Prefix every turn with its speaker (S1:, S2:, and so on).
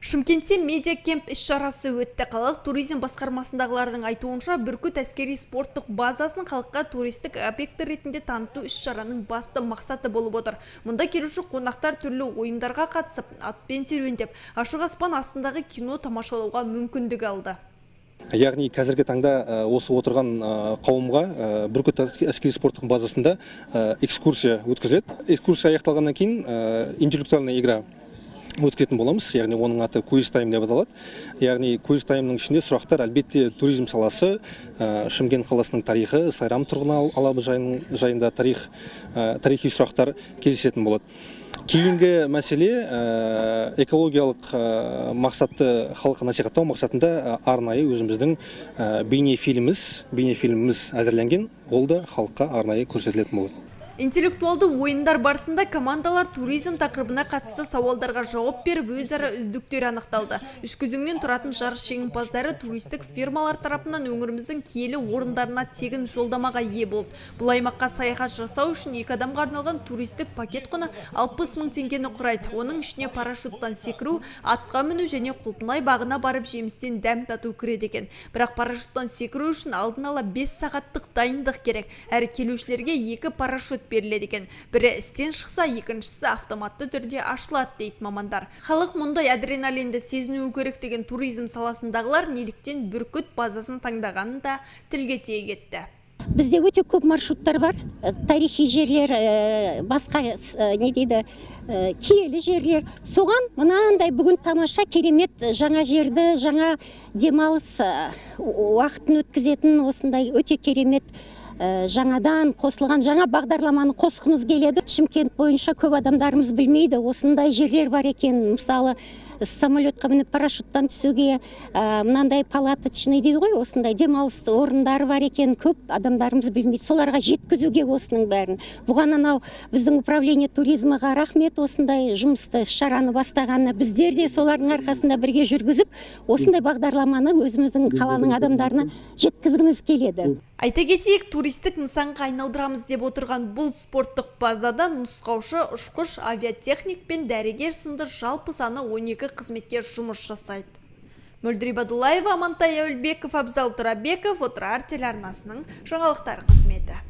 S1: шымкентте медиа кемп іс шарасы өтті қалалық туризм басқармасындағылардың айтуынша бүркіт әскери спорттық базасын халыққа туристік объекті ретінде таныту іс шараның басты мақсаты болып отыр мұнда келуші қонақтар түрлі ойындарға қатысып атпен серуендеп ашық аспан астындағы кино тамашалауға мүмкіндік алды
S2: яғни қазіргі таңда осы отырған қауымға бүркіт әскери спорттық базасында экскурсия өткізіледі экскурсия аяқталғаннан кейін интеллектуальная игра өткізетін боламыз яғни оның аты квиз тайм деп аталады яғни квиз таймның ішінде сұрақтар әлбетте туризм саласы шымкент қаласының тарихы сайрам тұрғын алабы жайында тарих ә, тарихи сұрақтар кездесетін болады кейінгі мәселе ә, экологиялық ә, мақсатты халыққа насихаттау мақсатында арнайы өзіміздің ә, бейнефильміміз бейнефильміміз әзірленген ол да халыққа арнайы көрсетілетін болады
S1: интеллектуалды ойындар барысында командалар туризм тақырыбына қатысты сауалдарға жауап беріп өзара үздіктер анықталды үш кезеңнен тұратын жарыс жеңімпаздары туристік фирмалар тарапынан өңіріміздің киелі орындарына тегін жолдамаға ие болды бұл аймаққа саяхат жасау үшін екі адамға арналған туристік пакет құны алпыс мың теңгені құрайды оның ішіне парашюттан секіру атқа міну және құлпынай бағына барып жемістен дәм тату кіреді екен бірақ парашюттан секіру үшін алдын ала бес сағаттық дайындық керек әрі келушілерге екі парашют беріледі екен бірі істен шықса екіншісі автоматты түрде ашылады дейді мамандар халық мұндай адреналинді сезінуі керек деген туризм саласындағылар неліктен бүркіт базасын таңдағанын да тілге тиек етті
S3: бізде өте көп маршруттар бар э, тарихи жерлер э, басқа э, не дейді киелі жерлер соған мынандай бүгін тамаша керемет жаңа жерді жаңа демалыс уақытын өткізетін осындай өте керемет Э, жаңадан қосылған жаңа бағдарламаны қосқымыз келеді шымкент бойынша көп адамдарымыз білмейді осындай жерлер бар екенін мысалы самолетқа мініп парашюттан түсуге мынандай палаточный дейді ғой осындай демалыс орындары бар екен көп адамдарымыз білмейді соларға жеткізуге осының бәрін бұған анау біздің управление туризмаға рахмет осындай жұмысты іс шараны бастағанына біздер де солардың арқасында бірге жүргізіп осындай бағдарламаны өзіміздің қаланың адамдарына жеткізгіміз келеді айта кетейік
S1: туристік нысанға айналдырамыз деп отырған бұл спорттық базада нұсқаушы ұшқыш авиатехник пен дәрігер сынды жалпы саны 12 қызметкер жұмыс жасайды мөлдір ибадуллаева амантай әуелбеков абзал тұрабеков отырар телеарнасының жаңалықтар
S3: қызметі